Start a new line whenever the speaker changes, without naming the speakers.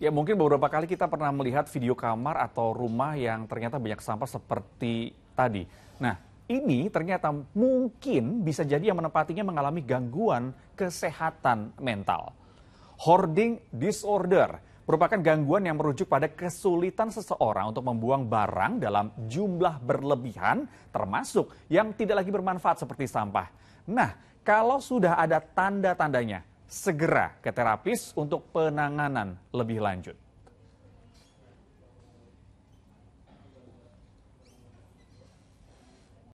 Ya mungkin beberapa kali kita pernah melihat video kamar atau rumah yang ternyata banyak sampah seperti tadi. Nah ini ternyata mungkin bisa jadi yang menempatinya mengalami gangguan kesehatan mental. Hoarding disorder merupakan gangguan yang merujuk pada kesulitan seseorang untuk membuang barang dalam jumlah berlebihan termasuk yang tidak lagi bermanfaat seperti sampah. Nah kalau sudah ada tanda-tandanya segera ke terapis untuk penanganan lebih lanjut.